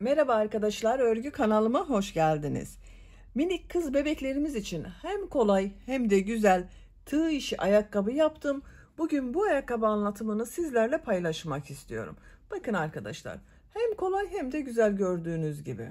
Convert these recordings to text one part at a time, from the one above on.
Merhaba arkadaşlar, örgü kanalıma hoş geldiniz. Minik kız bebeklerimiz için hem kolay hem de güzel tığ işi ayakkabı yaptım. Bugün bu ayakkabı anlatımını sizlerle paylaşmak istiyorum. Bakın arkadaşlar, hem kolay hem de güzel gördüğünüz gibi.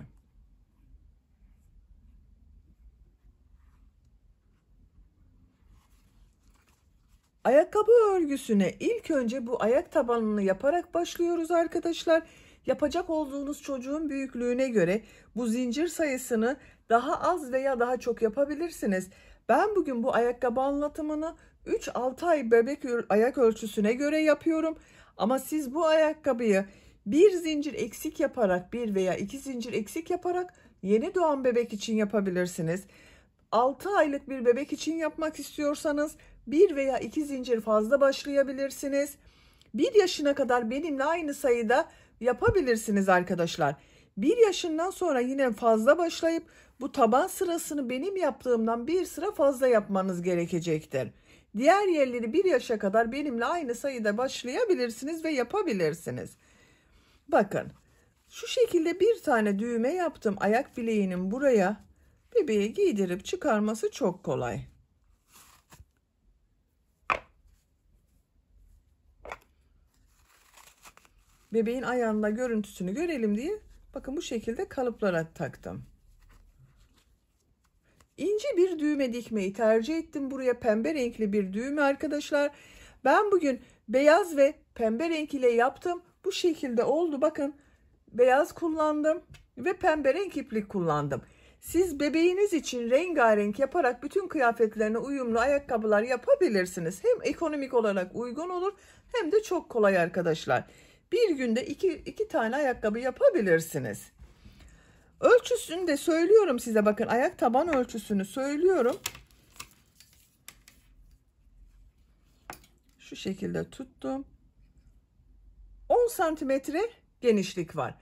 Ayakkabı örgüsüne ilk önce bu ayak tabanını yaparak başlıyoruz arkadaşlar. Arkadaşlar Yapacak olduğunuz çocuğun büyüklüğüne göre bu zincir sayısını daha az veya daha çok yapabilirsiniz. Ben bugün bu ayakkabı anlatımını 3-6 ay bebek ayak ölçüsüne göre yapıyorum. Ama siz bu ayakkabıyı bir zincir eksik yaparak bir veya iki zincir eksik yaparak yeni doğan bebek için yapabilirsiniz. 6 aylık bir bebek için yapmak istiyorsanız bir veya iki zincir fazla başlayabilirsiniz. 1 yaşına kadar benimle aynı sayıda yapabilirsiniz arkadaşlar. Bir yaşından sonra yine fazla başlayıp bu taban sırasını benim yaptığımdan bir sıra fazla yapmanız gerekecektir. Diğer yerleri bir yaşa kadar benimle aynı sayıda başlayabilirsiniz ve yapabilirsiniz. Bakın şu şekilde bir tane düğme yaptım ayak bileğinin buraya bebeğe giydirip çıkarması çok kolay. bebeğin ayağında görüntüsünü görelim diye bakın bu şekilde kalıplara taktım. İnce bir düğme dikmeyi tercih ettim. Buraya pembe renkli bir düğme arkadaşlar. Ben bugün beyaz ve pembe renk ile yaptım. Bu şekilde oldu. Bakın beyaz kullandım ve pembe renk iplik kullandım. Siz bebeğiniz için rengarenk yaparak bütün kıyafetlerine uyumlu ayakkabılar yapabilirsiniz. Hem ekonomik olarak uygun olur hem de çok kolay arkadaşlar bir günde iki, iki tane ayakkabı yapabilirsiniz. Ölçüsünü de söylüyorum size bakın ayak taban ölçüsünü söylüyorum. Şu şekilde tuttum. 10 santimetre genişlik var.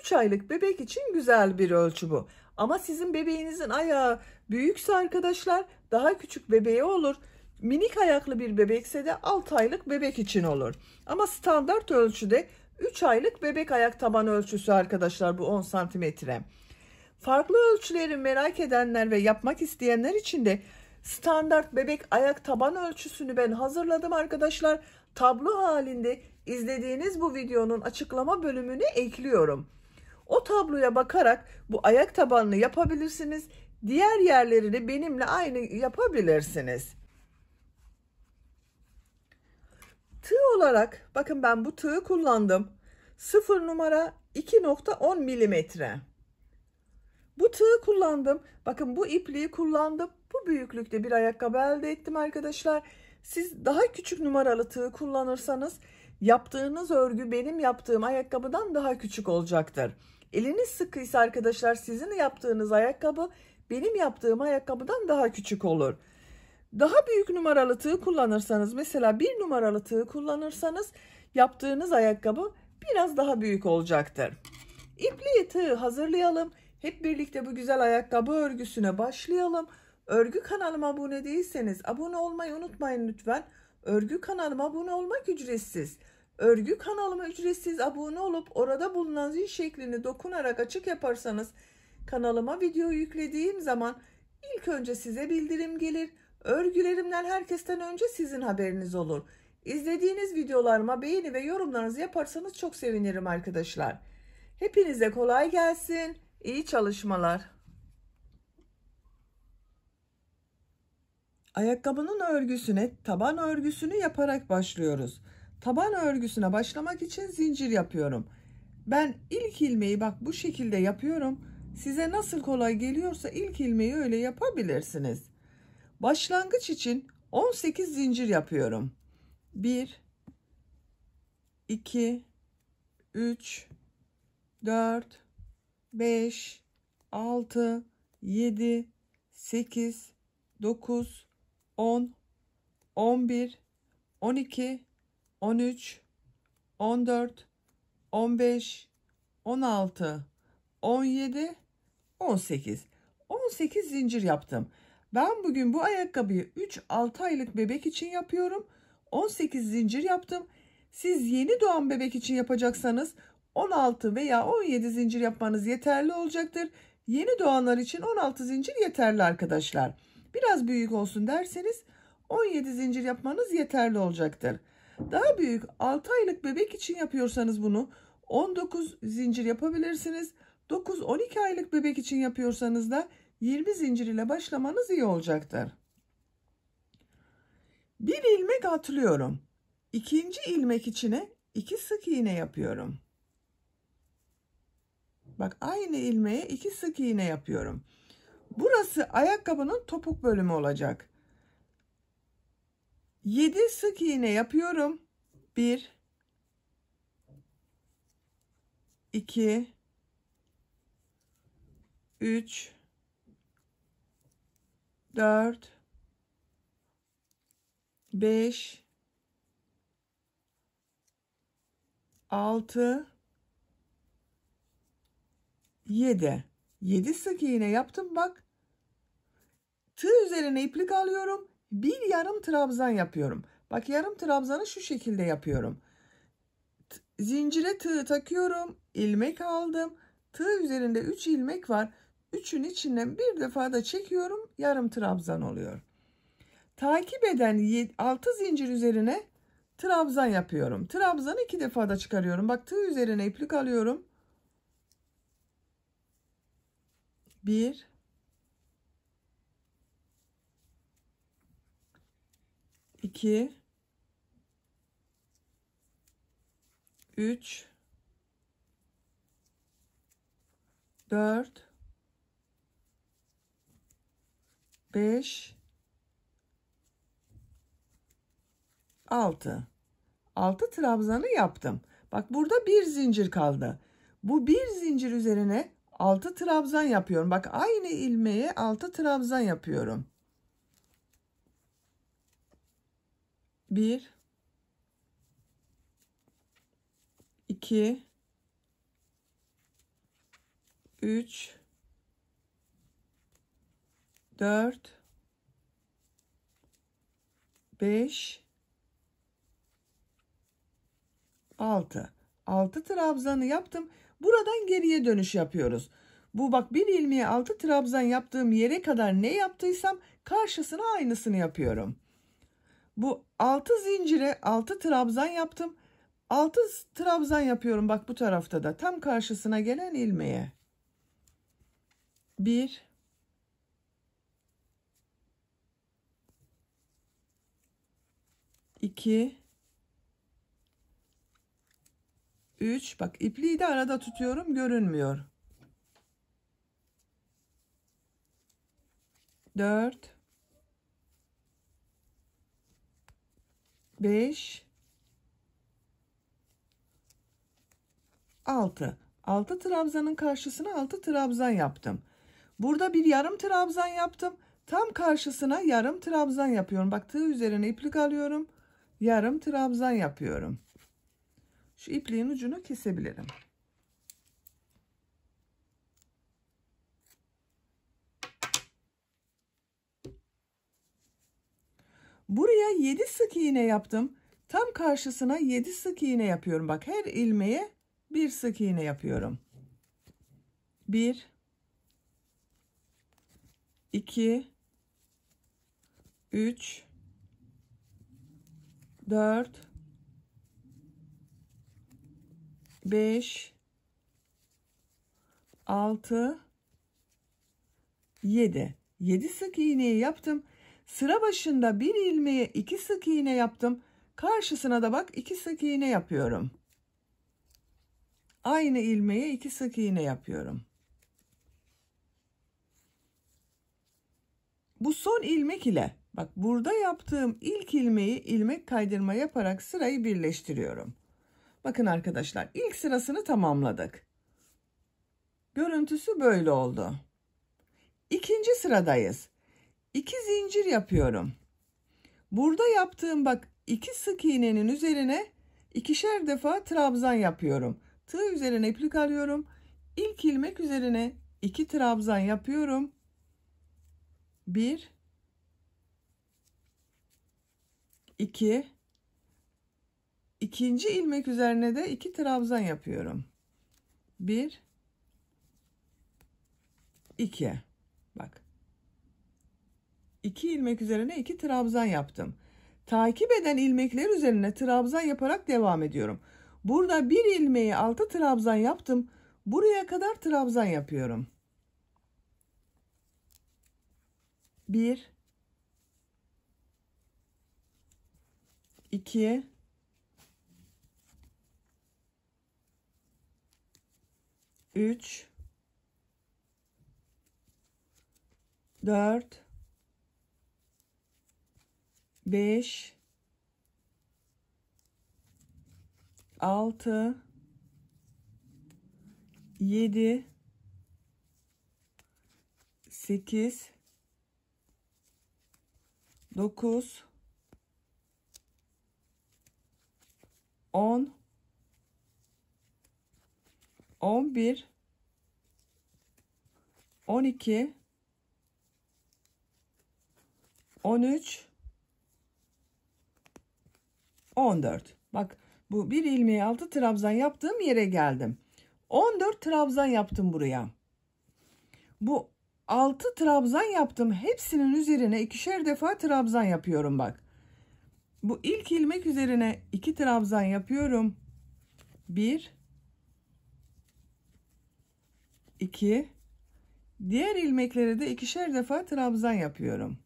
3 aylık bebek için güzel bir ölçü bu. Ama sizin bebeğinizin ayağı büyükse arkadaşlar daha küçük bebeği olur. Minik ayaklı bir bebekse de 6 aylık bebek için olur. Ama standart ölçüde 3 aylık bebek ayak taban ölçüsü arkadaşlar bu 10 santimetre. Farklı ölçüleri merak edenler ve yapmak isteyenler için de standart bebek ayak taban ölçüsünü ben hazırladım arkadaşlar. Tablo halinde izlediğiniz bu videonun açıklama bölümünü ekliyorum. O tabloya bakarak bu ayak tabanını yapabilirsiniz. Diğer yerlerini benimle aynı yapabilirsiniz. Tığ olarak bakın ben bu tığı kullandım. 0 numara 2.10 milimetre. Bu tığı kullandım. Bakın bu ipliği kullandım. Bu büyüklükte bir ayakkabı elde ettim arkadaşlar. Siz daha küçük numaralı tığı kullanırsanız yaptığınız örgü benim yaptığım ayakkabıdan daha küçük olacaktır. Eliniz sıkıysa arkadaşlar sizin yaptığınız ayakkabı benim yaptığım ayakkabıdan daha küçük olur. Daha büyük numaralı tığ kullanırsanız mesela bir numaralı tığ kullanırsanız yaptığınız ayakkabı biraz daha büyük olacaktır. İpliği tığı hazırlayalım. Hep birlikte bu güzel ayakkabı örgüsüne başlayalım. Örgü kanalıma abone değilseniz abone olmayı unutmayın lütfen. Örgü kanalıma abone olmak ücretsiz. Örgü kanalıma ücretsiz abone olup orada bulunan zil şeklini dokunarak açık yaparsanız kanalıma video yüklediğim zaman ilk önce size bildirim gelir. Örgülerimden herkesten önce sizin haberiniz olur. İzlediğiniz videolarıma beğeni ve yorumlarınızı yaparsanız çok sevinirim arkadaşlar. Hepinize kolay gelsin. İyi çalışmalar. Ayakkabının örgüsüne taban örgüsünü yaparak başlıyoruz. Taban örgüsüne başlamak için zincir yapıyorum. Ben ilk ilmeği bak bu şekilde yapıyorum. Size nasıl kolay geliyorsa ilk ilmeği öyle yapabilirsiniz. Başlangıç için 18 zincir yapıyorum. 1 2 3 4 5 6 7 8 9 10 11 12 13 14 15 16 17 18 18 zincir yaptım. Ben bugün bu ayakkabıyı 3-6 aylık bebek için yapıyorum. 18 zincir yaptım. Siz yeni doğan bebek için yapacaksanız 16 veya 17 zincir yapmanız yeterli olacaktır. Yeni doğanlar için 16 zincir yeterli arkadaşlar. Biraz büyük olsun derseniz 17 zincir yapmanız yeterli olacaktır. Daha büyük 6 aylık bebek için yapıyorsanız bunu 19 zincir yapabilirsiniz. 9-12 aylık bebek için yapıyorsanız da 20 zincir ile başlamanız iyi olacaktır. Bir ilmek atlıyorum. İkinci ilmek içine iki sık iğne yapıyorum. Bak aynı ilmeğe iki sık iğne yapıyorum. Burası ayakkabının topuk bölümü olacak. 7 sık iğne yapıyorum. 1 2 3 4 5 6 7 7 sık iğne yaptım bak tığ üzerine iplik alıyorum bir yarım trabzan yapıyorum bak yarım trabzanı şu şekilde yapıyorum zincire tığ takıyorum ilmek aldım tığ üzerinde 3 ilmek var üçün içinden bir defa da çekiyorum yarım trabzan oluyor. Takip eden 6 zincir üzerine trabzan yapıyorum. Trabzanı iki defa da çıkarıyorum. Bak tığ üzerine iplik alıyorum. 1 2 3 4 5 6 6 trabzanı yaptım. Bak burada bir zincir kaldı. Bu bir zincir üzerine 6 trabzan yapıyorum. Bak aynı ilmeğe 6 trabzan yapıyorum. 1 2 3 4 5 6 6 trabzanı yaptım. Buradan geriye dönüş yapıyoruz. Bu bak bir ilmeğe 6 trabzan yaptığım yere kadar ne yaptıysam karşısına aynısını yapıyorum. Bu 6 zincire 6 trabzan yaptım. 6 trabzan yapıyorum bak bu tarafta da tam karşısına gelen ilmeğe. 1 2 3 bak ipliği de arada tutuyorum görünmüyor 4 5 6 6 trabzanın karşısına 6 trabzan yaptım burada bir yarım trabzan yaptım tam karşısına yarım trabzan yapıyorum bak tığ üzerine iplik alıyorum yarım trabzan yapıyorum. Şu ipliğin ucunu kesebilirim. Buraya 7 sık iğne yaptım. Tam karşısına 7 sık iğne yapıyorum. Bak her ilmeğe bir sık iğne yapıyorum. 1 2 3 4 5 6 7 7 sık iğneyi yaptım. Sıra başında bir ilmeğe 2 sık iğne yaptım. Karşısına da bak 2 sık iğne yapıyorum. Aynı ilmeğe 2 sık iğne yapıyorum. Bu son ilmek ile Bak burada yaptığım ilk ilmeği ilmek kaydırma yaparak sırayı birleştiriyorum. Bakın arkadaşlar ilk sırasını tamamladık. Görüntüsü böyle oldu. İkinci sıradayız. İki zincir yapıyorum. Burada yaptığım bak iki sık iğnenin üzerine ikişer defa trabzan yapıyorum. Tığ üzerine iplik alıyorum. İlk ilmek üzerine iki trabzan yapıyorum. Bir 2 ikinci ilmek üzerine de iki trabzan yapıyorum. 1 2 bak 2 ilmek üzerine 2 trabzan yaptım. Takip eden ilmekler üzerine trabzan yaparak devam ediyorum. Burada bir ilmeği 6 trabzan yaptım. Buraya kadar trabzan yapıyorum. 1 2'ye üç dört beş altı yedi sekiz dokuz 10 11 12 13 14 bak bu bir ilmeği altı trabzan yaptığım yere geldim 14 trabzan yaptım buraya bu 6 trabzan yaptım hepsinin üzerine ikişer defa trabzan yapıyorum bak bu ilk ilmek üzerine iki trabzan yapıyorum. Bir, iki. Diğer ilmeklere de ikişer defa trabzan yapıyorum.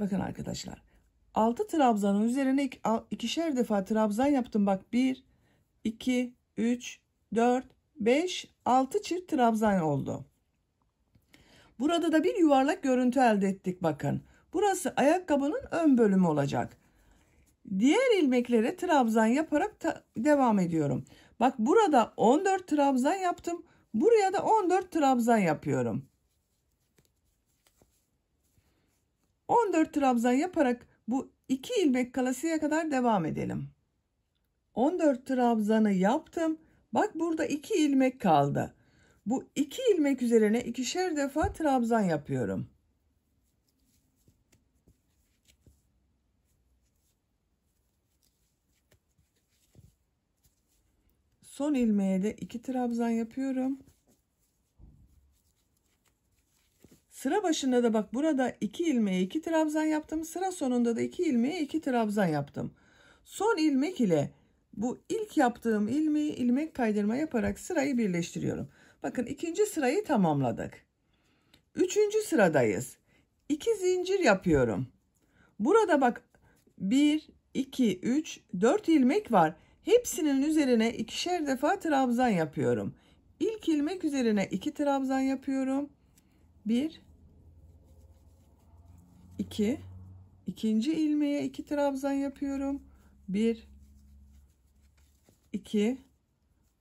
Bakın arkadaşlar. 6 trabzanın üzerine ikişer defa trabzan yaptım. Bak 1, 2, 3, 4, 5, 6 çift trabzan oldu. Burada da bir yuvarlak görüntü elde ettik bakın. Burası ayakkabının ön bölümü olacak. Diğer ilmeklere trabzan yaparak devam ediyorum. Bak burada 14 trabzan yaptım. Buraya da 14 trabzan yapıyorum. 14 trabzan yaparak bu 2 ilmek kalasıya kadar devam edelim. 14 trabzanı yaptım. Bak burada 2 ilmek kaldı. Bu 2 ilmek üzerine ikişer defa trabzan yapıyorum. Son ilmeğe de 2 trabzan yapıyorum. Sıra başında da bak burada 2 ilmeğe 2 trabzan yaptım. Sıra sonunda da 2 ilmeğe 2 trabzan yaptım. Son ilmek ile bu ilk yaptığım ilmeği ilmek kaydırma yaparak sırayı birleştiriyorum. Bakın ikinci sırayı tamamladık. Üçüncü sıradayız. 2 zincir yapıyorum. Burada bak 1, 2, 3, 4 ilmek var. Hepsinin üzerine ikişer defa trabzan yapıyorum. İlk ilmek üzerine 2 trabzan yapıyorum. 1, 2 ikinci ilmeğe 2 trabzan yapıyorum 1 2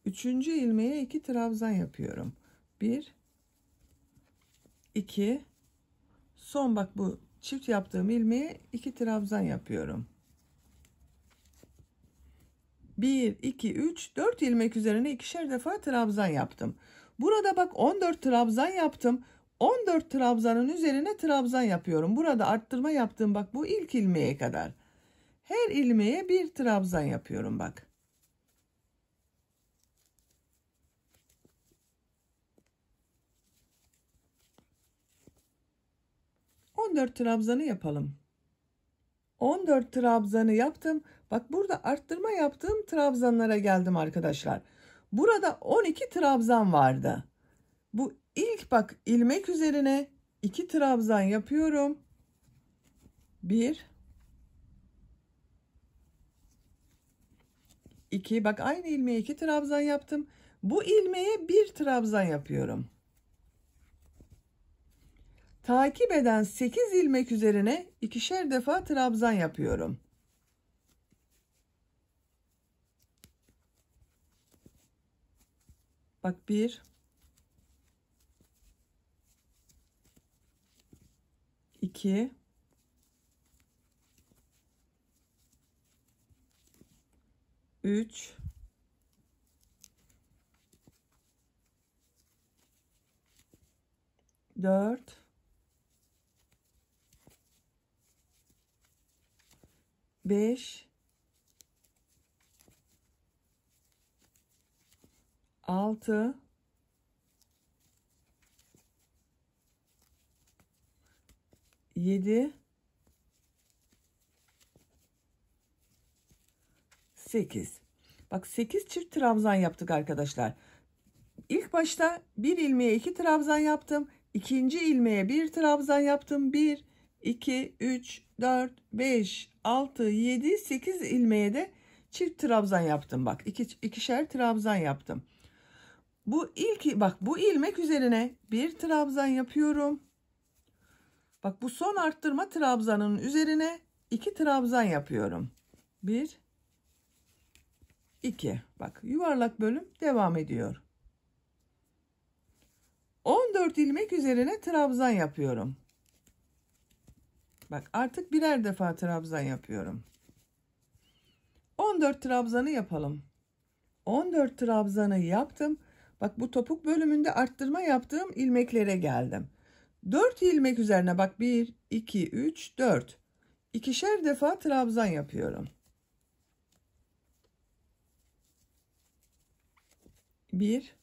üçüncü ilmeğe 2 trabzan yapıyorum 1 2 son bak bu çift yaptığım ilmeğe 2 trabzan yapıyorum 1 2 3 4 ilmek üzerine ikişer defa trabzan yaptım burada bak 14 trabzan yaptım 14 trabzanın üzerine trabzan yapıyorum. Burada arttırma yaptım bak bu ilk ilmeğe kadar. Her ilmeğe bir trabzan yapıyorum bak. On dört trabzanı yapalım. 14 trabzanı yaptım. Bak burada arttırma yaptığım trabzanlara geldim arkadaşlar. Burada 12 trabzan vardı. Bu ilk bak ilmek üzerine iki trabzan yapıyorum. Bir, iki. bak aynı ilmeğe iki trabzan yaptım. Bu ilmeğe bir trabzan yapıyorum. Takip eden 8 ilmek üzerine ikişer defa trabzan yapıyorum. Bak 1 2 3 4 5 6 7 8 bak 8 çift trabzan yaptık arkadaşlar İlk başta bir ilmeğe 2 trabzan yaptım ikinci ilmeğe bir trabzan yaptım 1 2 3 4 5 6 7 8 ilmeğe de çift trabzan yaptım bak iki, ikişer trabzan yaptım bu ilk bak bu ilmek üzerine bir trabzan yapıyorum Bak bu son arttırma trabzanın üzerine iki trabzan yapıyorum. Bir, iki. Bak yuvarlak bölüm devam ediyor. 14 ilmek üzerine trabzan yapıyorum. Bak artık birer defa trabzan yapıyorum. 14 trabzanı yapalım. 14 trabzanı yaptım. Bak bu topuk bölümünde arttırma yaptığım ilmeklere geldim. 4 ilmek üzerine bak 1 2 3 4 ikişer defa trabzan yapıyorum 1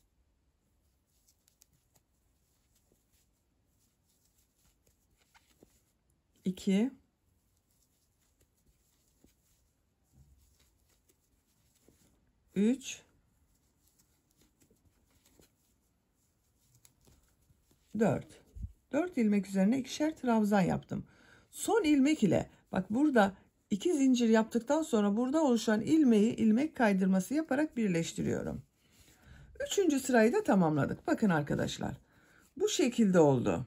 2 3 4 4 ilmek üzerine ikişer trabzan yaptım. Son ilmek ile bak burada 2 zincir yaptıktan sonra burada oluşan ilmeği ilmek kaydırması yaparak birleştiriyorum. Üçüncü sırayı da tamamladık. Bakın arkadaşlar. Bu şekilde oldu.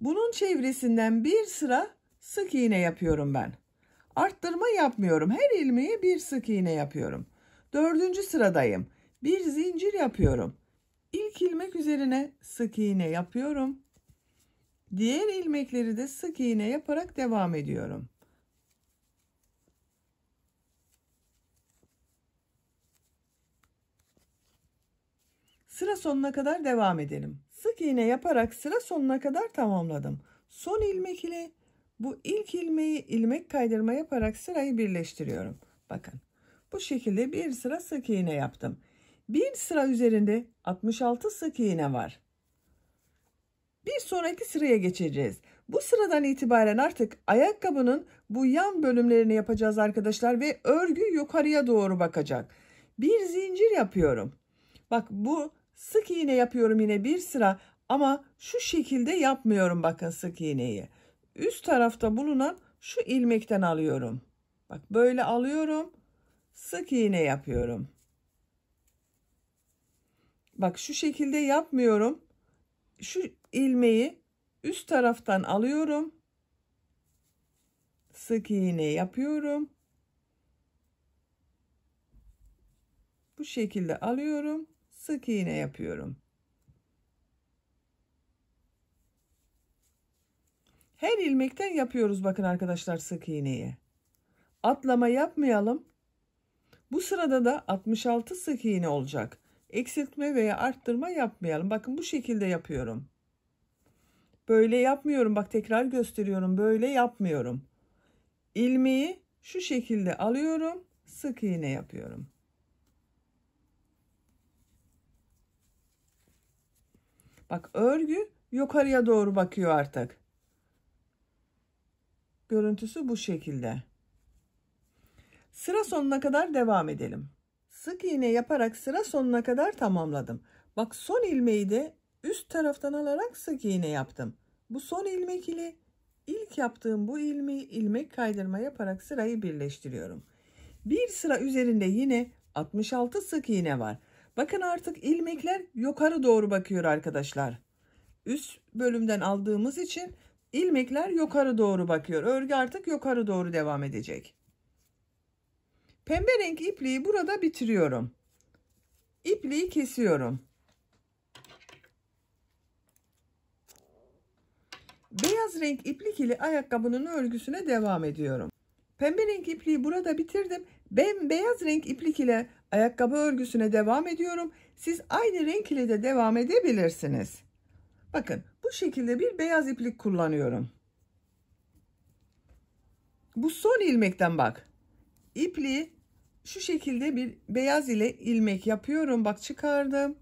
Bunun çevresinden bir sıra sık iğne yapıyorum ben. Arttırma yapmıyorum. Her ilmeği bir sık iğne yapıyorum. Dördüncü sıradayım. Bir zincir yapıyorum. İlk ilmek üzerine sık iğne yapıyorum. Diğer ilmekleri de sık iğne yaparak devam ediyorum. Sıra sonuna kadar devam edelim. Sık iğne yaparak sıra sonuna kadar tamamladım. Son ilmek ile bu ilk ilmeği ilmek kaydırma yaparak sırayı birleştiriyorum. Bakın bu şekilde bir sıra sık iğne yaptım. Bir sıra üzerinde 66 sık iğne var. Bir sonraki sıraya geçeceğiz. Bu sıradan itibaren artık ayakkabının bu yan bölümlerini yapacağız arkadaşlar ve örgü yukarıya doğru bakacak. Bir zincir yapıyorum. Bak bu sık iğne yapıyorum yine bir sıra ama şu şekilde yapmıyorum bakın sık iğneyi. Üst tarafta bulunan şu ilmekten alıyorum. Bak böyle alıyorum. Sık iğne yapıyorum. Bak şu şekilde yapmıyorum. Şu ilmeği üst taraftan alıyorum. Sık iğne yapıyorum. Bu şekilde alıyorum. Sık iğne yapıyorum. Her ilmekten yapıyoruz bakın arkadaşlar sık iğneyi. Atlama yapmayalım. Bu sırada da 66 sık iğne olacak. Eksiltme veya arttırma yapmayalım. Bakın bu şekilde yapıyorum. Böyle yapmıyorum. Bak tekrar gösteriyorum. Böyle yapmıyorum. İlmeği şu şekilde alıyorum. Sık iğne yapıyorum. Bak örgü yukarıya doğru bakıyor artık. Görüntüsü bu şekilde. Sıra sonuna kadar devam edelim. Sık iğne yaparak sıra sonuna kadar tamamladım. Bak son ilmeği de üst taraftan alarak sık iğne yaptım. Bu son ilmek ile ilk yaptığım bu ilmi ilmek kaydırma yaparak sırayı birleştiriyorum. Bir sıra üzerinde yine 66 sık iğne var. Bakın artık ilmekler yukarı doğru bakıyor arkadaşlar. Üst bölümden aldığımız için ilmekler yukarı doğru bakıyor. Örgü artık yukarı doğru devam edecek. Pembe renk ipliği burada bitiriyorum. İpliği kesiyorum. Beyaz renk iplik ile ayakkabının örgüsüne devam ediyorum. Pembe renk ipliği burada bitirdim. Ben beyaz renk iplik ile ayakkabı örgüsüne devam ediyorum. Siz aynı renk ile de devam edebilirsiniz. Bakın bu şekilde bir beyaz iplik kullanıyorum. Bu son ilmekten bak. İpliği şu şekilde bir beyaz ile ilmek yapıyorum. Bak çıkardım.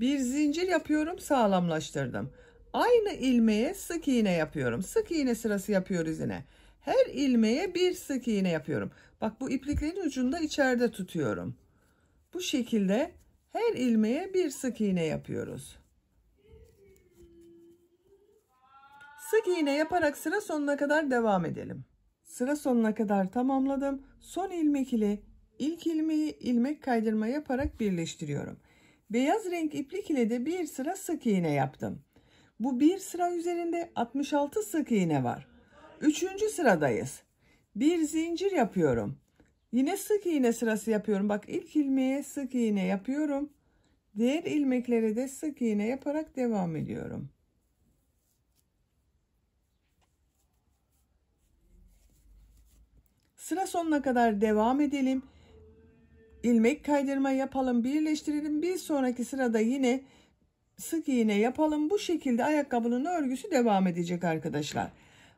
Bir zincir yapıyorum sağlamlaştırdım. Aynı ilmeğe sık iğne yapıyorum. Sık iğne sırası yapıyoruz yine. Her ilmeğe bir sık iğne yapıyorum. Bak bu ipliklerin ucunda içeride tutuyorum. Bu şekilde her ilmeğe bir sık iğne yapıyoruz. Sık iğne yaparak sıra sonuna kadar devam edelim. Sıra sonuna kadar tamamladım. Son ilmek ile ilk ilmeği ilmek kaydırma yaparak birleştiriyorum. Beyaz renk iplik ile de bir sıra sık iğne yaptım. Bu bir sıra üzerinde 66 sık iğne var. Üçüncü sıradayız. Bir zincir yapıyorum. Yine sık iğne sırası yapıyorum. Bak ilk ilmeğe sık iğne yapıyorum. Diğer ilmeklere de sık iğne yaparak devam ediyorum. Sıra sonuna kadar devam edelim. İlmek kaydırma yapalım, birleştirelim. Bir sonraki sırada yine sık iğne yapalım. Bu şekilde ayakkabının örgüsü devam edecek arkadaşlar.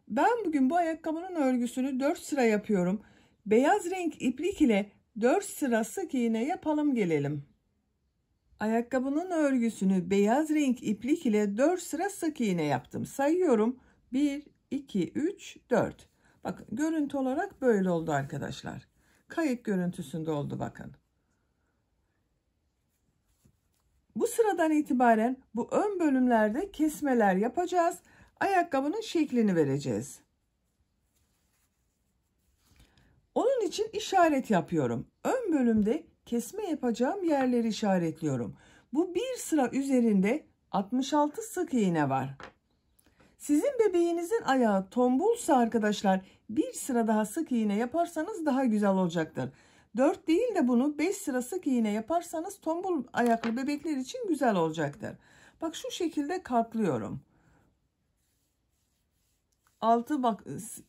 Ben bugün bu ayakkabının örgüsünü 4 sıra yapıyorum. Beyaz renk iplik ile 4 sıra sık iğne yapalım gelelim. Ayakkabının örgüsünü beyaz renk iplik ile 4 sıra sık iğne yaptım. Sayıyorum. 1, 2, 3, 4. Bakın görüntü olarak böyle oldu arkadaşlar. Kayıt görüntüsünde oldu bakın. Bu sıradan itibaren bu ön bölümlerde kesmeler yapacağız. Ayakkabının şeklini vereceğiz. Onun için işaret yapıyorum. Ön bölümde kesme yapacağım yerleri işaretliyorum. Bu bir sıra üzerinde 66 sık iğne var. Sizin bebeğinizin ayağı tombulsa arkadaşlar bir sıra daha sık iğne yaparsanız daha güzel olacaktır. 4 değil de bunu 5 sıra sık iğne yaparsanız tombul ayaklı bebekler için güzel olacaktır. Bak şu şekilde katlıyorum. Altı bak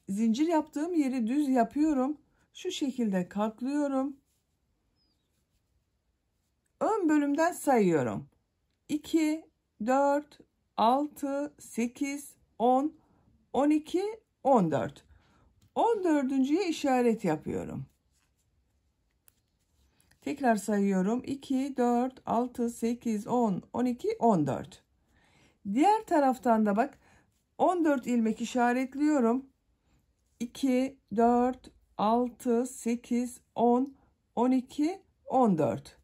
zincir yaptığım yeri düz yapıyorum. Şu şekilde katlıyorum. Ön bölümden sayıyorum. 2, 4, 6, 8, 10, 12, 14. 14.ye işaret yapıyorum. Tekrar sayıyorum. 2, 4, 6, 8, 10, 12, 14. Diğer taraftan da bak 14 ilmek işaretliyorum. 2, 4, 6, 8, 10, 12, 14.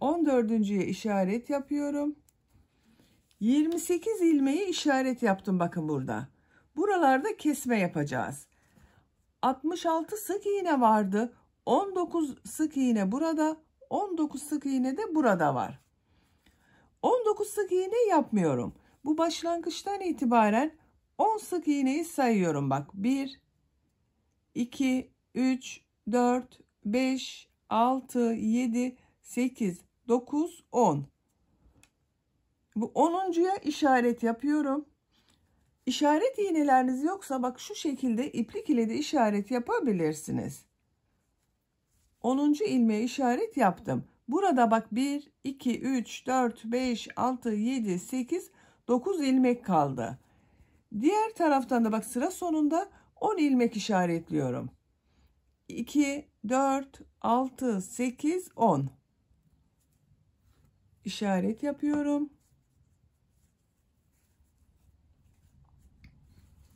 14.ye işaret yapıyorum. 28 ilmeği işaret yaptım bakın burada. Buralarda kesme yapacağız. 66 sık iğne vardı. 19 sık iğne burada, 19 sık iğne de burada var. 19 sık iğne yapmıyorum. Bu başlangıçtan itibaren 10 sık iğneyi sayıyorum. Bak 1, 2, 3, 4, 5, 6, 7, 8, 9, 10. Bu 10.ya işaret yapıyorum. İşaret iğneleriniz yoksa bak şu şekilde iplik ile de işaret yapabilirsiniz. 10. ilmeğe işaret yaptım. Burada bak 1, 2, 3, 4, 5, 6, 7, 8, 9 ilmek kaldı. Diğer taraftan da bak sıra sonunda 10 ilmek işaretliyorum. 2, 4, 6, 8, 10. İşaret yapıyorum.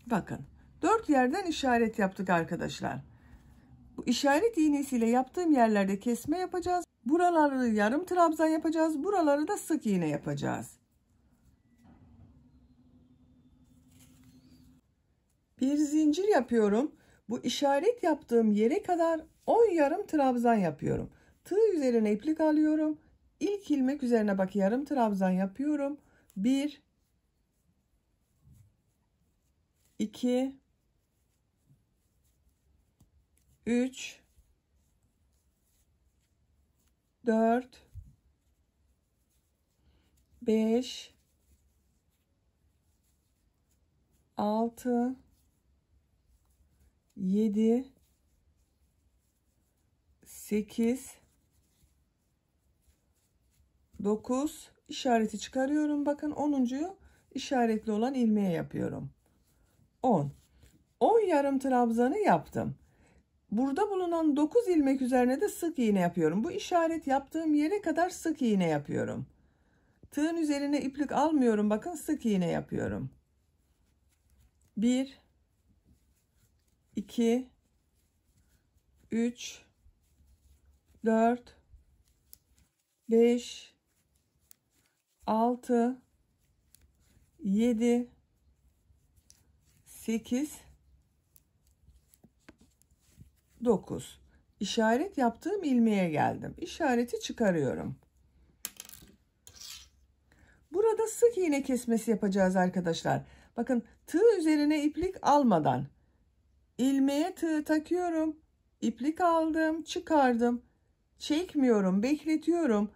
Bakın 4 yerden işaret yaptık arkadaşlar. Bu işaret iğnesiyle yaptığım yerlerde kesme yapacağız. Buraları yarım trabzan yapacağız. Buraları da sık iğne yapacağız. Bir zincir yapıyorum. Bu işaret yaptığım yere kadar 10 yarım trabzan yapıyorum. Tığ üzerine iplik alıyorum. İlk ilmek üzerine bak yarım trabzan yapıyorum. 1 2 3 4 5 6 7 8 9 işareti çıkarıyorum. Bakın 10.uncuyu işaretli olan ilmeğe yapıyorum. 10. 10 yarım trabzanı yaptım. Burada bulunan 9 ilmek üzerine de sık iğne yapıyorum. Bu işaret yaptığım yere kadar sık iğne yapıyorum. Tığın üzerine iplik almıyorum. Bakın sık iğne yapıyorum. 1 2 3 4 5 6 7 8 9. İşaret yaptığım ilmeğe geldim. İşareti çıkarıyorum. Burada sık iğne kesmesi yapacağız arkadaşlar. Bakın tığ üzerine iplik almadan ilmeğe tığ takıyorum. İplik aldım, çıkardım. Çekmiyorum, bekletiyorum.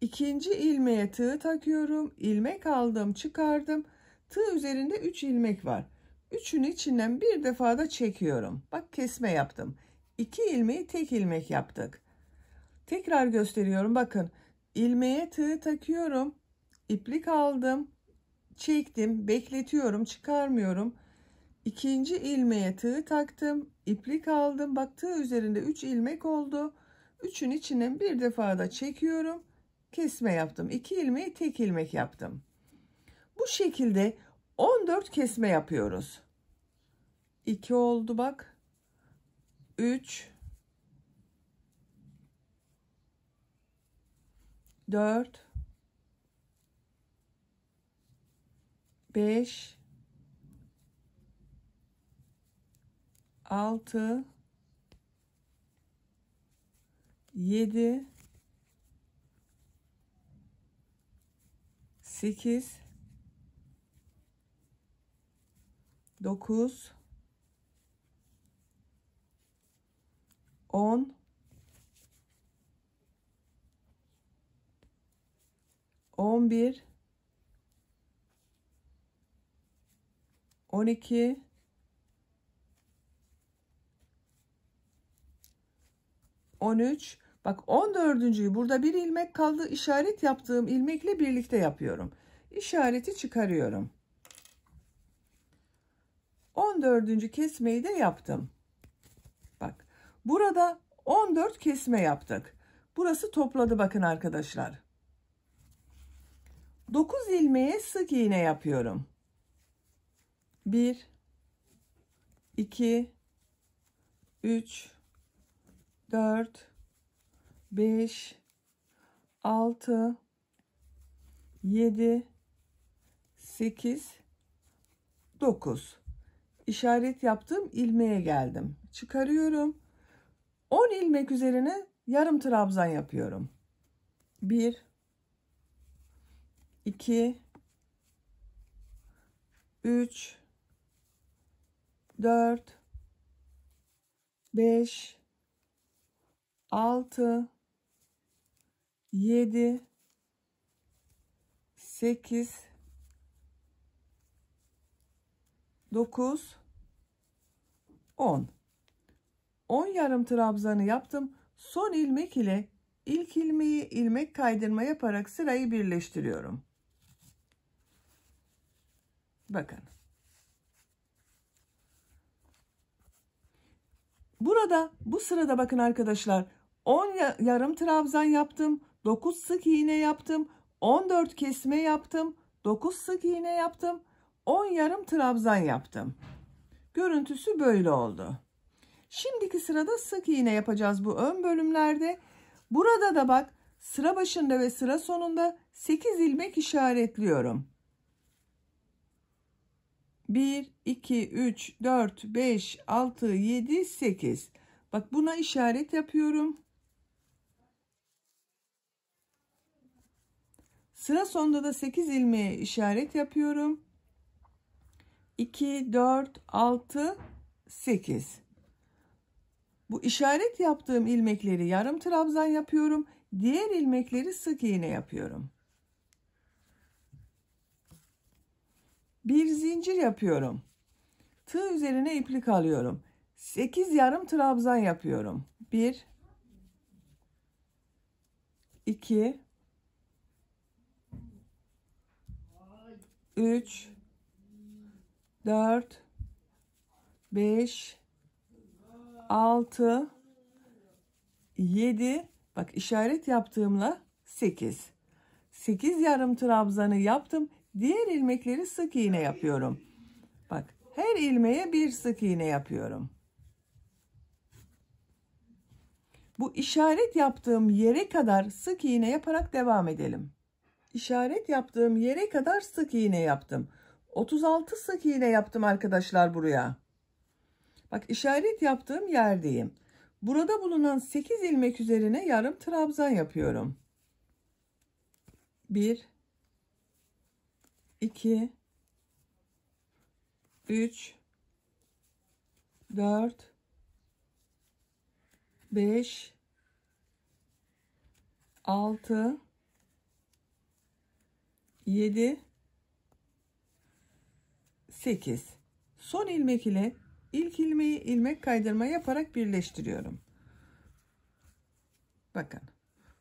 İkinci ilmeğe tığ takıyorum. ilmek aldım, çıkardım. Tığ üzerinde 3 ilmek var. Üçün içinden bir defada çekiyorum. Bak kesme yaptım. 2 ilmeği tek ilmek yaptık. Tekrar gösteriyorum. Bakın ilmeğe tığı takıyorum. İplik aldım. Çektim. Bekletiyorum. Çıkarmıyorum. İkinci ilmeğe tığı taktım. İplik aldım. Bak tığ üzerinde 3 ilmek oldu. Üçün içine bir defa da çekiyorum. Kesme yaptım. 2 ilmeği tek ilmek yaptım. Bu şekilde 14 kesme yapıyoruz. 2 oldu bak. 3 4 5 6 7 8 9 10 11 12 13 bak 14.yü burada bir ilmek kaldı işaret yaptığım ilmekle birlikte yapıyorum işareti çıkarıyorum 14. kesmeyi de yaptım Burada 14 kesme yaptık. Burası topladı bakın arkadaşlar. 9 ilmeğe sık iğne yapıyorum. 1 2 3 4 5 6 7 8 9 işaret yaptığım ilmeğe geldim. Çıkarıyorum. 10 ilmek üzerine yarım trabzan yapıyorum. 1 2 3 4 5 6 7 8 9 10 10 yarım trabzanı yaptım. Son ilmek ile ilk ilmeği ilmek kaydırma yaparak sırayı birleştiriyorum. Bakın. Burada bu sırada bakın arkadaşlar 10 yarım trabzan yaptım. 9 sık iğne yaptım. 14 kesme yaptım. 9 sık iğne yaptım. 10 yarım trabzan yaptım. Görüntüsü böyle oldu. Şimdiki sırada sık iğne yapacağız bu ön bölümlerde. Burada da bak sıra başında ve sıra sonunda 8 ilmek işaretliyorum. 1, 2, 3, 4, 5, 6, 7, 8. Bak buna işaret yapıyorum. Sıra sonunda da 8 ilmeğe işaret yapıyorum. 2, 4, 6, 8. Bu işaret yaptığım ilmekleri yarım trabzan yapıyorum. Diğer ilmekleri sık iğne yapıyorum. Bir zincir yapıyorum. Tığ üzerine iplik alıyorum. 8 yarım trabzan yapıyorum. 1 2 3 4 5 6, 7, bak işaret yaptığımla 8. 8 yarım trabzanı yaptım. Diğer ilmekleri sık iğne yapıyorum. Bak her ilmeğe bir sık iğne yapıyorum. Bu işaret yaptığım yere kadar sık iğne yaparak devam edelim. İşaret yaptığım yere kadar sık iğne yaptım. 36 sık iğne yaptım arkadaşlar buraya. Bak işaret yaptığım yerdeyim. Burada bulunan 8 ilmek üzerine yarım trabzan yapıyorum. 1 2 3 4 5 6 7 8 son ilmek ile ilk ilmeği ilmek kaydırma yaparak birleştiriyorum. Bakın.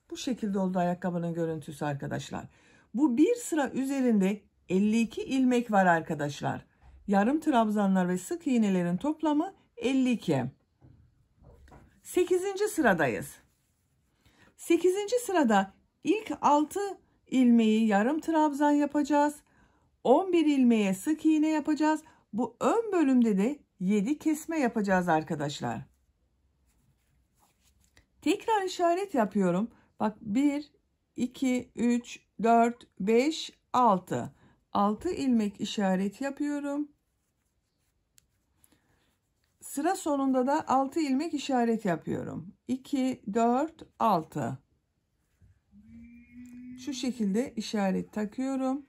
Bu şekilde oldu ayakkabının görüntüsü arkadaşlar. Bu bir sıra üzerinde 52 ilmek var arkadaşlar. Yarım trabzanlar ve sık iğnelerin toplamı 52. 8. sıradayız. 8. sırada ilk 6 ilmeği yarım trabzan yapacağız. 11 ilmeğe sık iğne yapacağız. Bu ön bölümde de 7 kesme yapacağız arkadaşlar. Tekrar işaret yapıyorum. Bak 1, 2, 3, 4, 5, 6. 6 ilmek işaret yapıyorum. Sıra sonunda da 6 ilmek işaret yapıyorum. 2, 4, 6. Şu şekilde işaret takıyorum.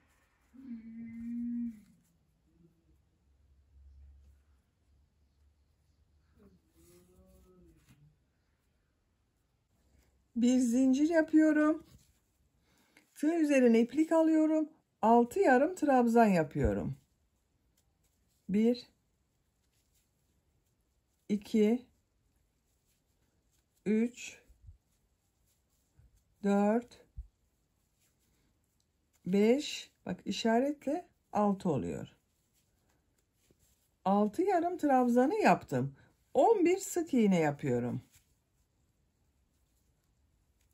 bir zincir yapıyorum. Tığ üzerine iplik alıyorum. 6 yarım trabzan yapıyorum. 1 2 3 4 5 bak işaretle 6 oluyor. 6 yarım trabzanı yaptım. 11 sık iğne yapıyorum.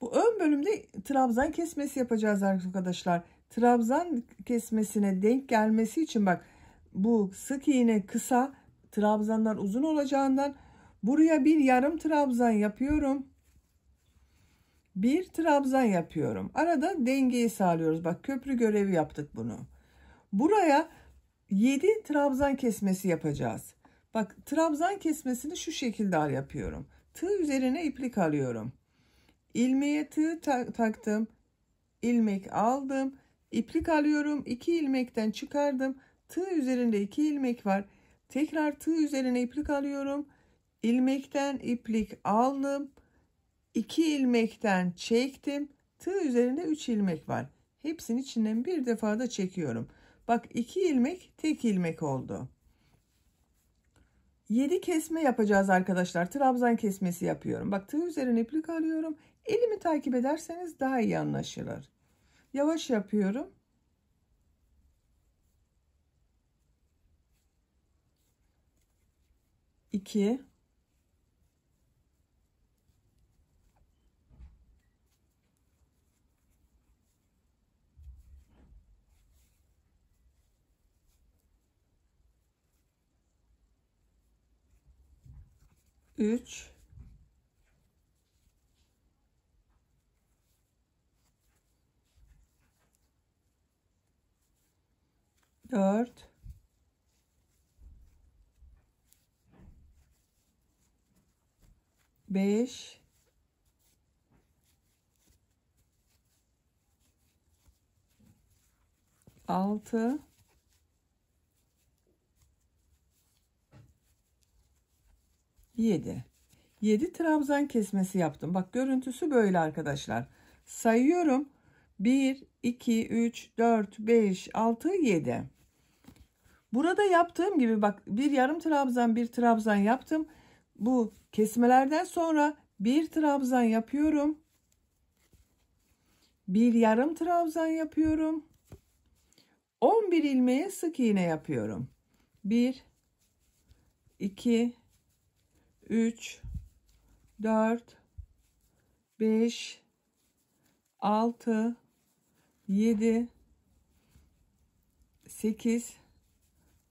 Bu ön bölümde trabzan kesmesi yapacağız arkadaşlar. Trabzan kesmesine denk gelmesi için bak bu sık iğne kısa trabzanlar uzun olacağından buraya bir yarım trabzan yapıyorum. Bir trabzan yapıyorum. Arada dengeyi sağlıyoruz. Bak köprü görevi yaptık bunu. Buraya 7 trabzan kesmesi yapacağız. Bak trabzan kesmesini şu şekilde yapıyorum. Tığ üzerine iplik alıyorum ilmeğe tığ ta taktım ilmek aldım iplik alıyorum 2 ilmekten çıkardım tığ üzerinde 2 ilmek var tekrar tığ üzerine iplik alıyorum ilmekten iplik aldım 2 ilmekten çektim tığ üzerinde 3 ilmek var hepsini içinden bir defada çekiyorum bak 2 ilmek tek ilmek oldu 7 kesme yapacağız arkadaşlar trabzan kesmesi yapıyorum bak tığ üzerine iplik alıyorum Elimi takip ederseniz daha iyi anlaşılır. Yavaş yapıyorum. İki. Üç. 4 5 6 7 7 trabzan kesmesi yaptım. Bak görüntüsü böyle arkadaşlar. Sayıyorum. 1 2 3 4 5 6 7 Burada yaptığım gibi bak bir yarım trabzan bir trabzan yaptım. Bu kesmelerden sonra bir trabzan yapıyorum. Bir yarım trabzan yapıyorum. 11 ilmeğe sık iğne yapıyorum. 1 2 3 4 5 6 7 8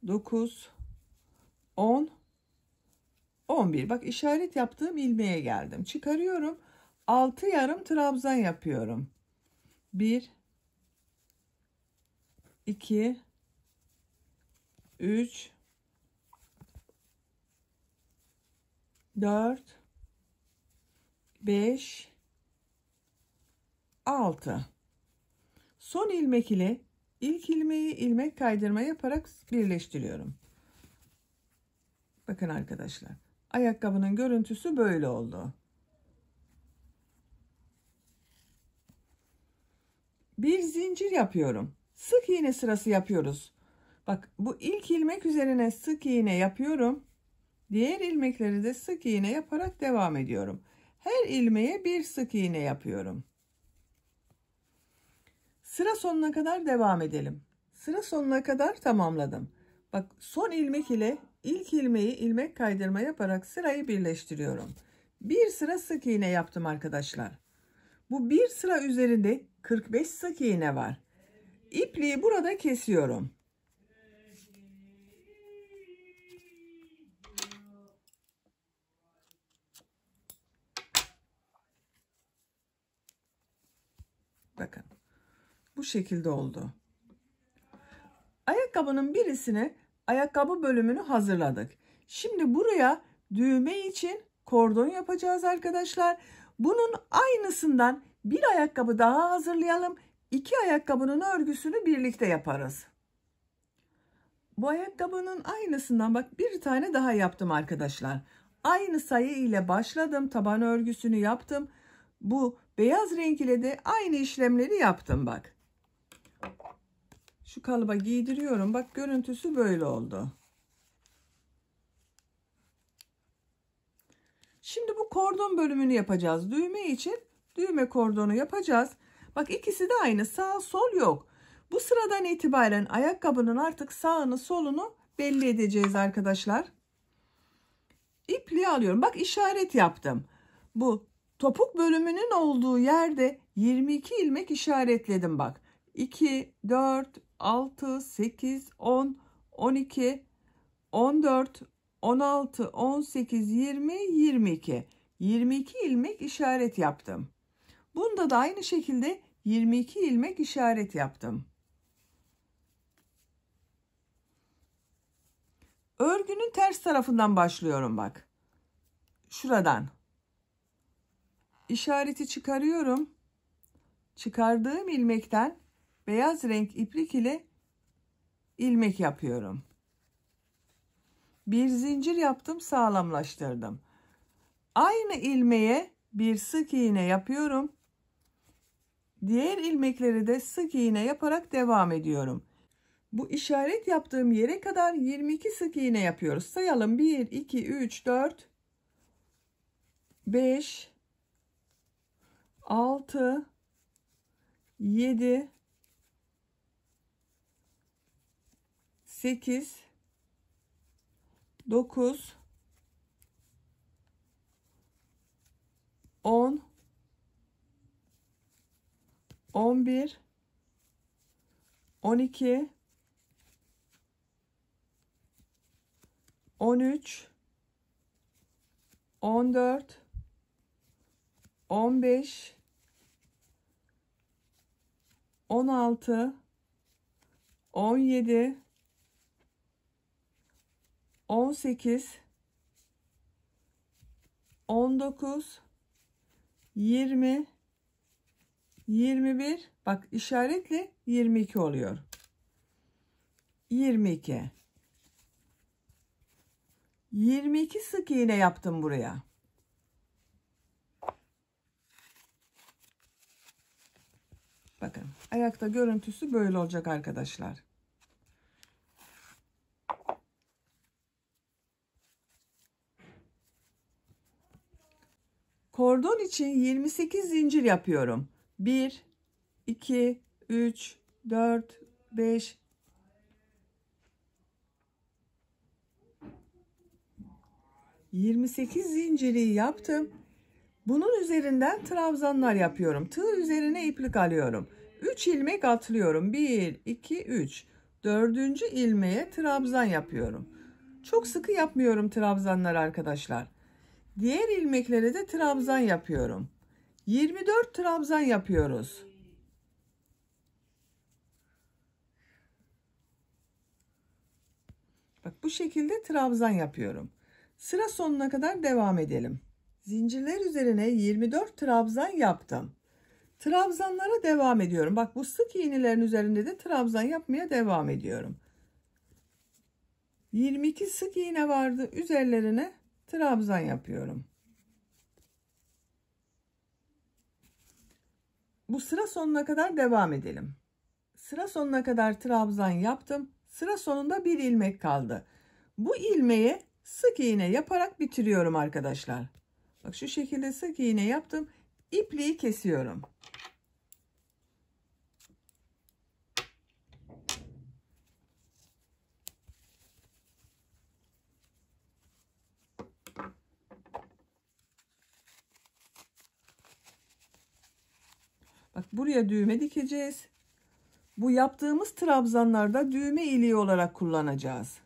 9, 10, 11. Bak işaret yaptığım ilmeğe geldim. Çıkarıyorum. 6 yarım trabzan yapıyorum. 1, 2, 3, 4, 5, 6. Son ilmek ile İlk ilmeği ilmek kaydırma yaparak birleştiriyorum. Bakın arkadaşlar. Ayakkabının görüntüsü böyle oldu. Bir zincir yapıyorum. Sık iğne sırası yapıyoruz. Bak bu ilk ilmek üzerine sık iğne yapıyorum. Diğer ilmekleri de sık iğne yaparak devam ediyorum. Her ilmeğe bir sık iğne yapıyorum. Sıra sonuna kadar devam edelim. Sıra sonuna kadar tamamladım. Bak son ilmek ile ilk ilmeği ilmek kaydırma yaparak sırayı birleştiriyorum. Bir sıra sık iğne yaptım arkadaşlar. Bu bir sıra üzerinde 45 sık iğne var. İpliği burada kesiyorum. Bakın bu şekilde oldu. Ayakkabının birisini ayakkabı bölümünü hazırladık. Şimdi buraya düğme için kordon yapacağız arkadaşlar. Bunun aynısından bir ayakkabı daha hazırlayalım. İki ayakkabının örgüsünü birlikte yaparız. Bu ayakkabının aynısından bak bir tane daha yaptım arkadaşlar. Aynı sayı ile başladım. Taban örgüsünü yaptım. Bu beyaz renk ile de aynı işlemleri yaptım bak şu kalıba giydiriyorum. Bak görüntüsü böyle oldu. Şimdi bu kordon bölümünü yapacağız. Düğme için düğme kordonu yapacağız. Bak ikisi de aynı. Sağ sol yok. Bu sıradan itibaren ayakkabının artık sağını solunu belli edeceğiz arkadaşlar. İpliği alıyorum. Bak işaret yaptım. Bu topuk bölümünün olduğu yerde 22 ilmek işaretledim bak. 2, 4, 6, 8, 10, 12, 14, 16, 18, 20, 22. 22 ilmek işaret yaptım. Bunda da aynı şekilde 22 ilmek işaret yaptım. Örgünün ters tarafından başlıyorum bak. Şuradan. İşareti çıkarıyorum. Çıkardığım ilmekten beyaz renk iplik ile ilmek yapıyorum. Bir zincir yaptım, sağlamlaştırdım. Aynı ilmeğe bir sık iğne yapıyorum. Diğer ilmekleri de sık iğne yaparak devam ediyorum. Bu işaret yaptığım yere kadar 22 sık iğne yapıyoruz. Sayalım 1 2 3 4 5 6 7 8 9 10 11 12 13 14 15 16 17 18 19 20 21 bak işaretle 22 oluyor. 22 22 sık iğne yaptım buraya. Bakın ayakta görüntüsü böyle olacak arkadaşlar. Kordon için 28 zincir yapıyorum. 1, 2, 3, 4, 5, 28 zinciri yaptım. Bunun üzerinden trabzanlar yapıyorum. Tığ üzerine iplik alıyorum. 3 ilmek atlıyorum. 1, 2, 3. 4. ilmeğe trabzan yapıyorum. Çok sıkı yapmıyorum trabzanlar arkadaşlar. Diğer ilmeklere de trabzan yapıyorum. 24 trabzan yapıyoruz. Bak bu şekilde trabzan yapıyorum. Sıra sonuna kadar devam edelim. Zincirler üzerine 24 trabzan yaptım. Trabzanlara devam ediyorum. Bak bu sık iğnelerin üzerinde de trabzan yapmaya devam ediyorum. 22 sık iğne vardı. Üzerlerine trabzan yapıyorum. Bu sıra sonuna kadar devam edelim. Sıra sonuna kadar trabzan yaptım. Sıra sonunda bir ilmek kaldı. Bu ilmeği sık iğne yaparak bitiriyorum arkadaşlar. Bak şu şekilde sık iğne yaptım. İpliği kesiyorum. buraya düğme dikeceğiz. Bu yaptığımız trabzanlarda düğme iliği olarak kullanacağız.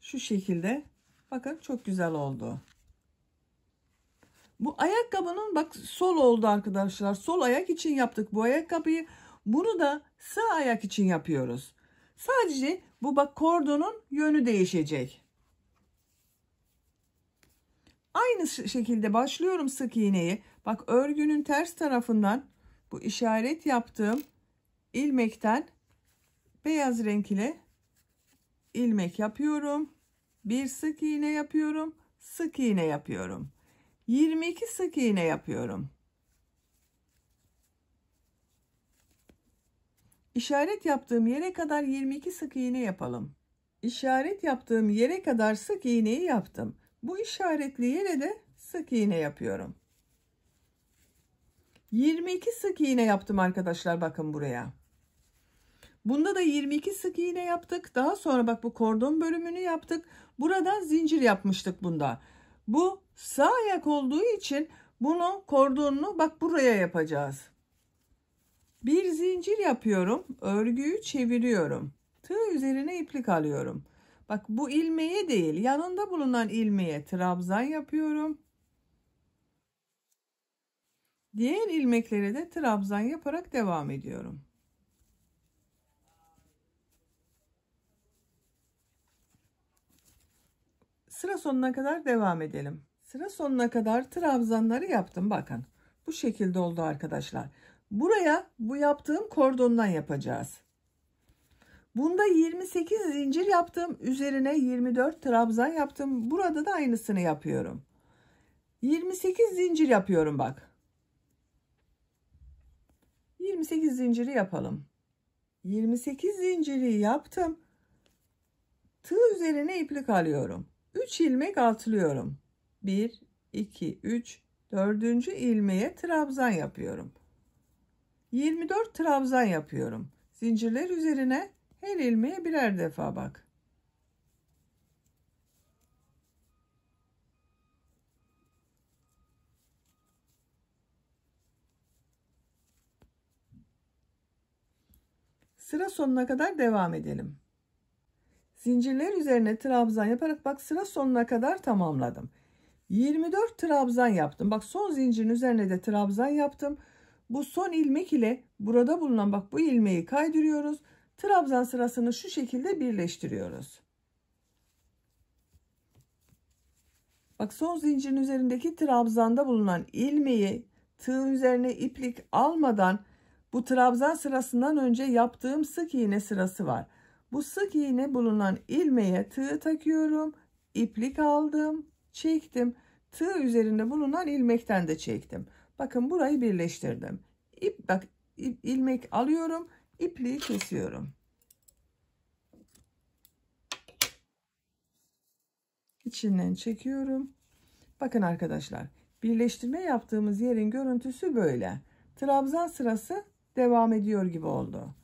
Şu şekilde. Bakın çok güzel oldu. Bu ayakkabının bak sol oldu arkadaşlar. Sol ayak için yaptık bu ayakkabıyı. Bunu da sağ ayak için yapıyoruz. Sadece bu bak kordonun yönü değişecek. Aynı şekilde başlıyorum sık iğneyi. Bak örgünün ters tarafından bu işaret yaptığım ilmekten beyaz renk ile ilmek yapıyorum. Bir sık iğne yapıyorum. Sık iğne yapıyorum. 22 sık iğne yapıyorum. İşaret yaptığım yere kadar 22 sık iğne yapalım. İşaret yaptığım yere kadar sık iğneyi yaptım. Bu işaretli yere de sık iğne yapıyorum. 22 sık iğne yaptım arkadaşlar bakın buraya. Bunda da 22 sık iğne yaptık. Daha sonra bak bu kordon bölümünü yaptık. Buradan zincir yapmıştık bunda. Bu sağ ayak olduğu için bunun kordonunu bak buraya yapacağız. Bir zincir yapıyorum. Örgüyü çeviriyorum. Tığ üzerine iplik alıyorum. Bak bu ilmeğe değil yanında bulunan ilmeğe trabzan yapıyorum. Diğer ilmeklere de trabzan yaparak devam ediyorum. Sıra sonuna kadar devam edelim. Sıra sonuna kadar trabzanları yaptım. Bakın bu şekilde oldu arkadaşlar. Buraya bu yaptığım kordondan yapacağız. Bunda 28 zincir yaptım. Üzerine 24 trabzan yaptım. Burada da aynısını yapıyorum. 28 zincir yapıyorum bak. 28 zinciri yapalım. 28 zinciri yaptım. Tığ üzerine iplik alıyorum. 3 ilmek atlıyorum. 1 2 3 4. ilmeğe trabzan yapıyorum. 24 trabzan yapıyorum. Zincirler üzerine her ilmeğe birer defa bak. Sıra sonuna kadar devam edelim. Zincirler üzerine trabzan yaparak bak sıra sonuna kadar tamamladım. 24 trabzan yaptım. Bak son zincirin üzerine de trabzan yaptım. Bu son ilmek ile burada bulunan bak bu ilmeği kaydırıyoruz trabzan sırasını şu şekilde birleştiriyoruz. Bak son zincirin üzerindeki trabzanda bulunan ilmeği tığ üzerine iplik almadan bu trabzan sırasından önce yaptığım sık iğne sırası var. Bu sık iğne bulunan ilmeğe tığ takıyorum. iplik aldım. Çektim. Tığ üzerinde bulunan ilmekten de çektim. Bakın burayı birleştirdim. İp, bak ilmek alıyorum ipliği kesiyorum. içinden çekiyorum. Bakın arkadaşlar birleştirme yaptığımız yerin görüntüsü böyle. Trabzan sırası devam ediyor gibi oldu.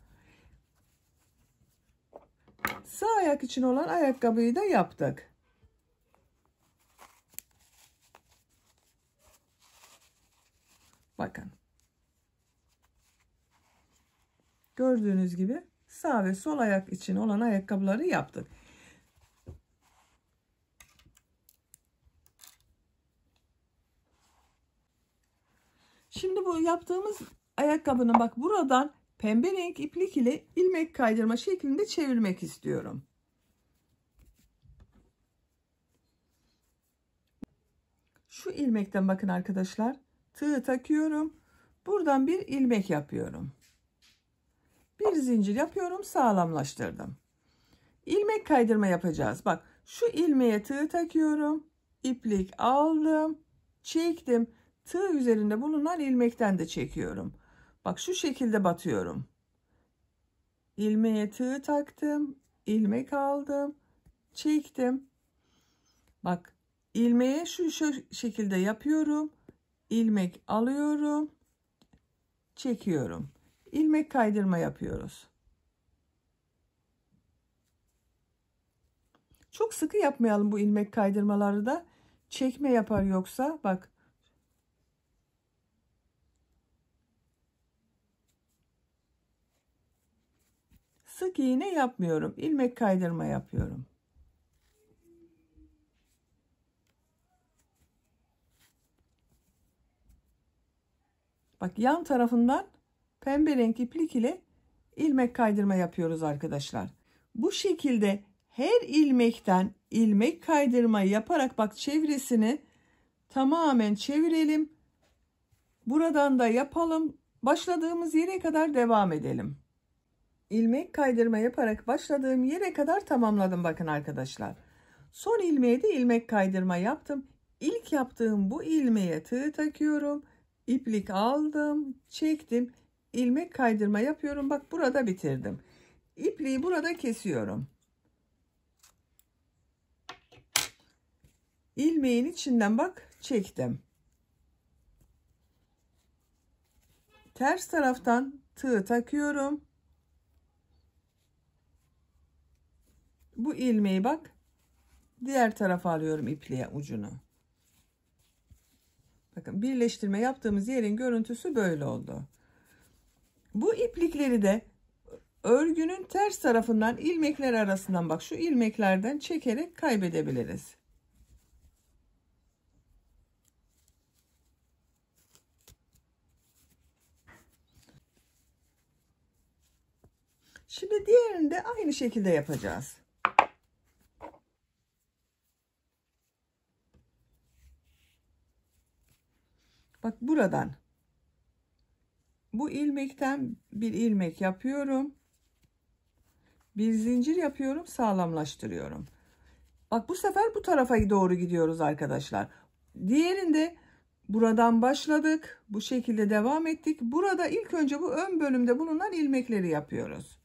Sağ ayak için olan ayakkabıyı da yaptık. Bakın Gördüğünüz gibi sağ ve sol ayak için olan ayakkabıları yaptık. Şimdi bu yaptığımız ayakkabının bak buradan pembe renk iplik ile ilmek kaydırma şeklinde çevirmek istiyorum. Şu ilmekten bakın arkadaşlar. Tığı takıyorum. Buradan bir ilmek yapıyorum bir zincir yapıyorum sağlamlaştırdım ilmek kaydırma yapacağız bak şu ilmeğe tığ takıyorum iplik aldım çektim tığ üzerinde bulunan ilmekten de çekiyorum bak şu şekilde batıyorum ilmeğe tığ taktım ilmek aldım çektim bak ilmeğe şu, şu şekilde yapıyorum ilmek alıyorum çekiyorum ilmek kaydırma yapıyoruz. Çok sıkı yapmayalım bu ilmek kaydırmaları da. Çekme yapar yoksa bak. Sık iğne yapmıyorum. ilmek kaydırma yapıyorum. Bak yan tarafından pembe renk iplik ile ilmek kaydırma yapıyoruz arkadaşlar. Bu şekilde her ilmekten ilmek kaydırma yaparak bak çevresini tamamen çevirelim. Buradan da yapalım. Başladığımız yere kadar devam edelim. İlmek kaydırma yaparak başladığım yere kadar tamamladım bakın arkadaşlar. Son ilmeğe de ilmek kaydırma yaptım. İlk yaptığım bu ilmeğe tığ takıyorum. İplik aldım, çektim ilmek kaydırma yapıyorum. Bak burada bitirdim. İpliği burada kesiyorum. ilmeğin içinden bak çektim. Ters taraftan tığ takıyorum. Bu ilmeği bak diğer tarafa alıyorum ipliğe ucunu. Bakın birleştirme yaptığımız yerin görüntüsü böyle oldu. Bu iplikleri de örgünün ters tarafından ilmekler arasından bak şu ilmeklerden çekerek kaybedebiliriz. Şimdi diğerini de aynı şekilde yapacağız. Bak buradan bu ilmekten bir ilmek yapıyorum. Bir zincir yapıyorum, sağlamlaştırıyorum. Bak bu sefer bu tarafa doğru gidiyoruz arkadaşlar. Diğerinde buradan başladık. Bu şekilde devam ettik. Burada ilk önce bu ön bölümde bulunan ilmekleri yapıyoruz.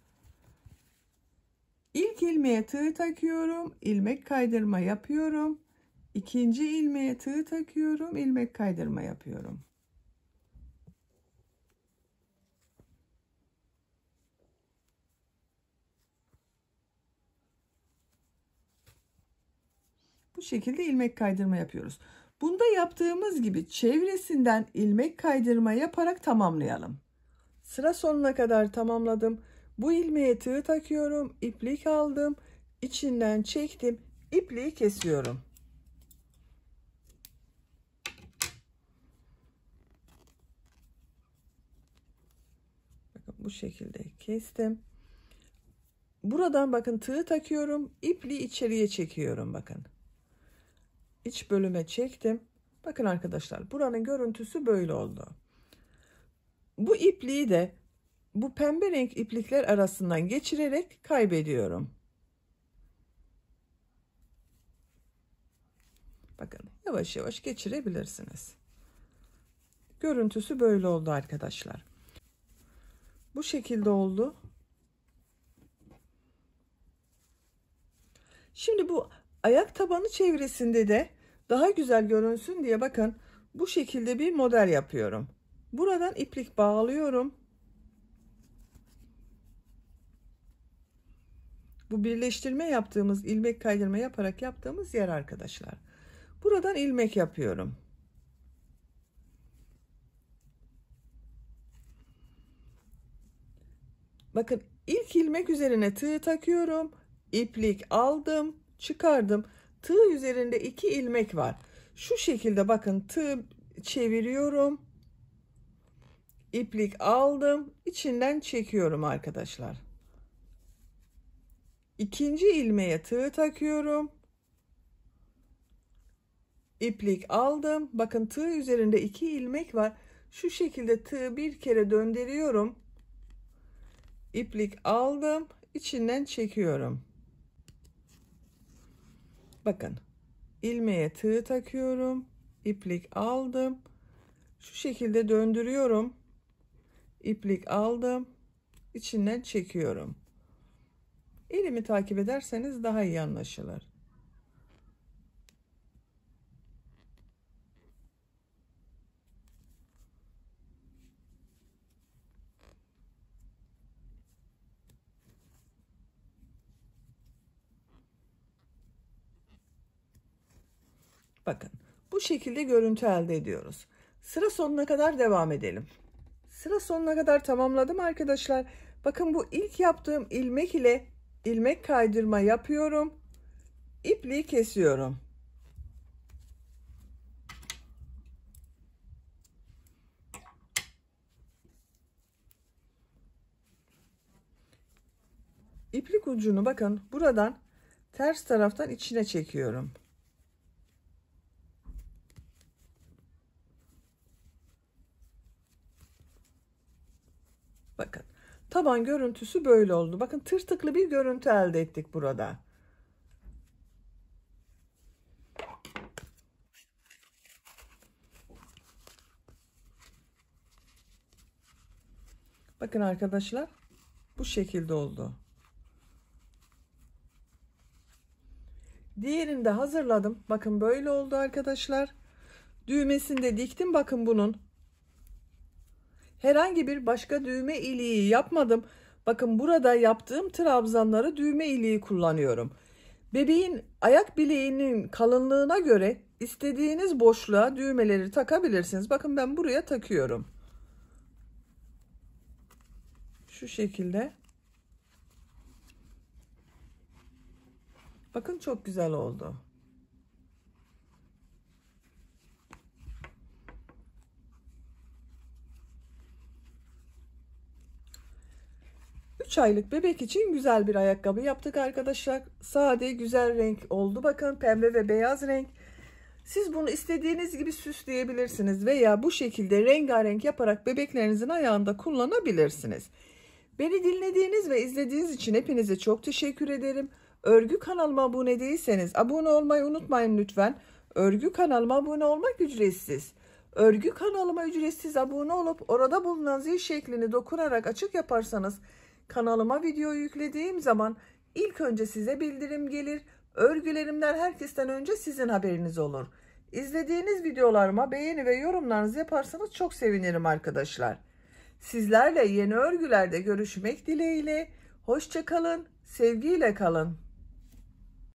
İlk ilmeğe tığ takıyorum. ilmek kaydırma yapıyorum. İkinci ilmeğe tığ takıyorum. ilmek kaydırma yapıyorum. şekilde ilmek kaydırma yapıyoruz. Bunda yaptığımız gibi çevresinden ilmek kaydırma yaparak tamamlayalım. Sıra sonuna kadar tamamladım. Bu ilmeğe tığ takıyorum, iplik aldım, içinden çektim, ipliği kesiyorum. Bakın bu şekilde kestim. Buradan bakın tığ takıyorum, ipliği içeriye çekiyorum bakın iç bölüme çektim. Bakın arkadaşlar buranın görüntüsü böyle oldu. Bu ipliği de bu pembe renk iplikler arasından geçirerek kaybediyorum. Bakın yavaş yavaş geçirebilirsiniz. Görüntüsü böyle oldu arkadaşlar. Bu şekilde oldu. Şimdi bu ayak tabanı çevresinde de daha güzel görünsün diye bakın bu şekilde bir model yapıyorum. Buradan iplik bağlıyorum. Bu birleştirme yaptığımız ilmek kaydırma yaparak yaptığımız yer arkadaşlar. Buradan ilmek yapıyorum. Bakın ilk ilmek üzerine tığ takıyorum. İplik aldım, çıkardım tığ üzerinde iki ilmek var. Şu şekilde bakın tığ çeviriyorum. İplik aldım. içinden çekiyorum arkadaşlar. İkinci ilmeğe tığ takıyorum. İplik aldım. Bakın tığ üzerinde iki ilmek var. Şu şekilde tığı bir kere döndürüyorum. İplik aldım. içinden çekiyorum. Bakın ilmeğe tığ takıyorum. iplik aldım. Şu şekilde döndürüyorum. iplik aldım. içinden çekiyorum. Elimi takip ederseniz daha iyi anlaşılır. Bakın bu şekilde görüntü elde ediyoruz. Sıra sonuna kadar devam edelim. Sıra sonuna kadar tamamladım arkadaşlar. Bakın bu ilk yaptığım ilmek ile ilmek kaydırma yapıyorum. İpliği kesiyorum. İplik ucunu bakın buradan ters taraftan içine çekiyorum. Bakın taban görüntüsü böyle oldu. Bakın tırtıklı bir görüntü elde ettik burada. Bakın arkadaşlar bu şekilde oldu. Diğerini de hazırladım. Bakın böyle oldu arkadaşlar. Düğmesini de diktim. Bakın bunun Herhangi bir başka düğme iliği yapmadım. Bakın burada yaptığım trabzanları düğme iliği kullanıyorum. Bebeğin ayak bileğinin kalınlığına göre istediğiniz boşluğa düğmeleri takabilirsiniz. Bakın ben buraya takıyorum. Şu şekilde. Bakın çok güzel oldu. 3 aylık bebek için güzel bir ayakkabı yaptık arkadaşlar. Sade güzel renk oldu. Bakın pembe ve beyaz renk. Siz bunu istediğiniz gibi süsleyebilirsiniz veya bu şekilde rengarenk yaparak bebeklerinizin ayağında kullanabilirsiniz. Beni dinlediğiniz ve izlediğiniz için hepinize çok teşekkür ederim. Örgü kanalıma abone değilseniz abone olmayı unutmayın lütfen. Örgü kanalıma abone olmak ücretsiz. Örgü kanalıma ücretsiz abone olup orada bulunan zil şeklini dokunarak açık yaparsanız Kanalıma video yüklediğim zaman ilk önce size bildirim gelir. Örgülerimden herkesten önce sizin haberiniz olur. İzlediğiniz videolarıma beğeni ve yorumlarınızı yaparsanız çok sevinirim arkadaşlar. Sizlerle yeni örgülerde görüşmek dileğiyle. Hoşçakalın, sevgiyle kalın.